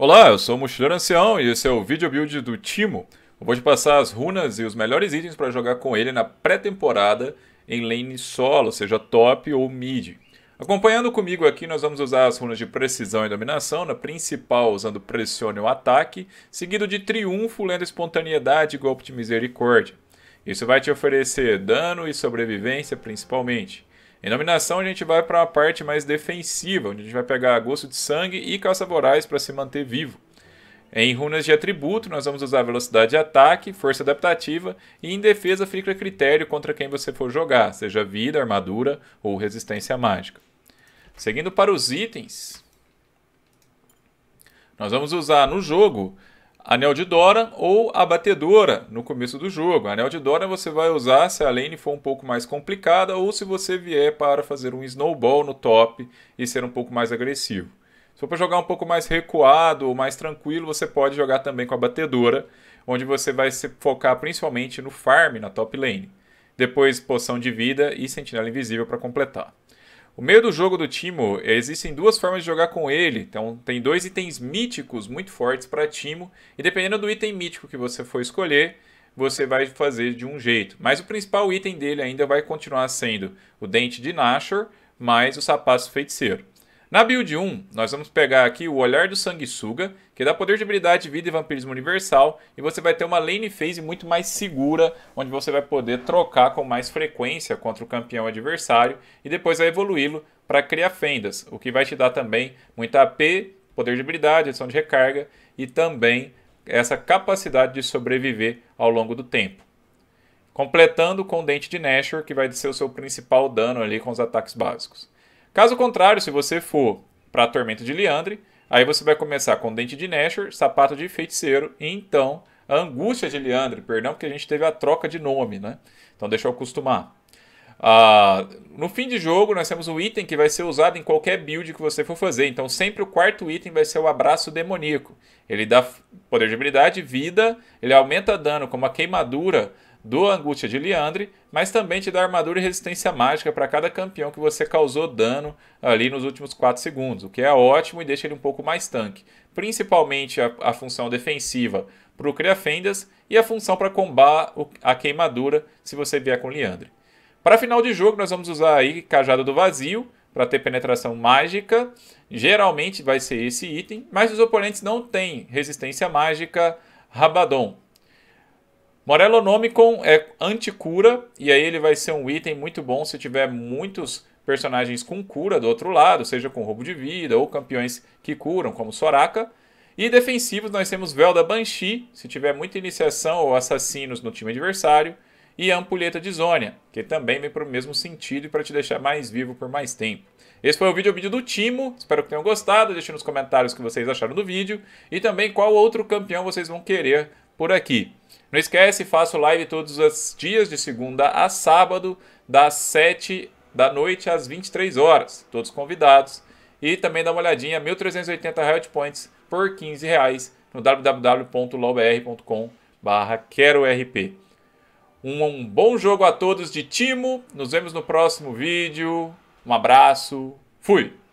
Olá, eu sou o Mochileiro Ancião e esse é o vídeo build do Timo. Eu vou te passar as runas e os melhores itens para jogar com ele na pré-temporada em lane solo, seja top ou mid. Acompanhando comigo aqui, nós vamos usar as runas de precisão e dominação, na principal usando pressione ou ataque, seguido de triunfo, lendo espontaneidade, golpe de misericórdia. Isso vai te oferecer dano e sobrevivência principalmente. Em nominação, a gente vai para a parte mais defensiva, onde a gente vai pegar Gosto de Sangue e Caça-Vorais para se manter vivo. Em runas de atributo, nós vamos usar velocidade de ataque, força adaptativa e em defesa fica a critério contra quem você for jogar, seja vida, armadura ou resistência mágica. Seguindo para os itens, nós vamos usar no jogo anel de Dora ou a batedora no começo do jogo. Anel de Dora você vai usar se a lane for um pouco mais complicada ou se você vier para fazer um snowball no top e ser um pouco mais agressivo. Se for para jogar um pouco mais recuado ou mais tranquilo, você pode jogar também com a batedora, onde você vai se focar principalmente no farm na top lane. Depois poção de vida e sentinela invisível para completar. O meio do jogo do Timo, existem duas formas de jogar com ele. Então, tem dois itens míticos muito fortes para Timo. E dependendo do item mítico que você for escolher, você vai fazer de um jeito. Mas o principal item dele ainda vai continuar sendo o Dente de Nashor, mais o Sapato Feiticeiro. Na build 1, nós vamos pegar aqui o Olhar do Sanguessuga, que dá poder de habilidade, vida e vampirismo universal, e você vai ter uma lane phase muito mais segura, onde você vai poder trocar com mais frequência contra o campeão adversário, e depois vai evoluí-lo para criar fendas, o que vai te dar também muita AP, poder de habilidade, adição de recarga, e também essa capacidade de sobreviver ao longo do tempo. Completando com o Dente de Nashor, que vai ser o seu principal dano ali com os ataques básicos. Caso contrário, se você for para Tormento de Liandre, aí você vai começar com Dente de Nasher, Sapato de Feiticeiro e então a Angústia de Liandre, perdão, porque a gente teve a troca de nome, né? Então deixa eu acostumar. Ah, no fim de jogo, nós temos um item que vai ser usado em qualquer build que você for fazer. Então, sempre o quarto item vai ser o abraço demoníaco. Ele dá poder de habilidade, vida, ele aumenta dano, como a queimadura do Angústia de Liandre, mas também te dá armadura e resistência mágica para cada campeão que você causou dano ali nos últimos 4 segundos, o que é ótimo e deixa ele um pouco mais tanque. Principalmente a, a função defensiva para o fendas e a função para combar o, a queimadura se você vier com Liandre. Para final de jogo, nós vamos usar aí Cajado do Vazio para ter penetração mágica. Geralmente vai ser esse item, mas os oponentes não têm resistência mágica Rabadon. Morello Nomicon é anti-cura, e aí ele vai ser um item muito bom se tiver muitos personagens com cura do outro lado, seja com roubo de vida ou campeões que curam, como Soraka. E defensivos nós temos Velda Banshee, se tiver muita iniciação ou assassinos no time adversário, e Ampulheta de Zônia, que também vem para o mesmo sentido e para te deixar mais vivo por mais tempo. Esse foi o vídeo, o vídeo do Timo, espero que tenham gostado, deixe nos comentários o que vocês acharam do vídeo, e também qual outro campeão vocês vão querer por aqui. Não esquece, faço live todos os dias, de segunda a sábado, das 7 da noite às 23 horas. Todos convidados. E também dá uma olhadinha, 1.380 Riot Points por 15 reais no www.lobr.com.br. barra querorp. Um, um bom jogo a todos de Timo. Nos vemos no próximo vídeo. Um abraço. Fui!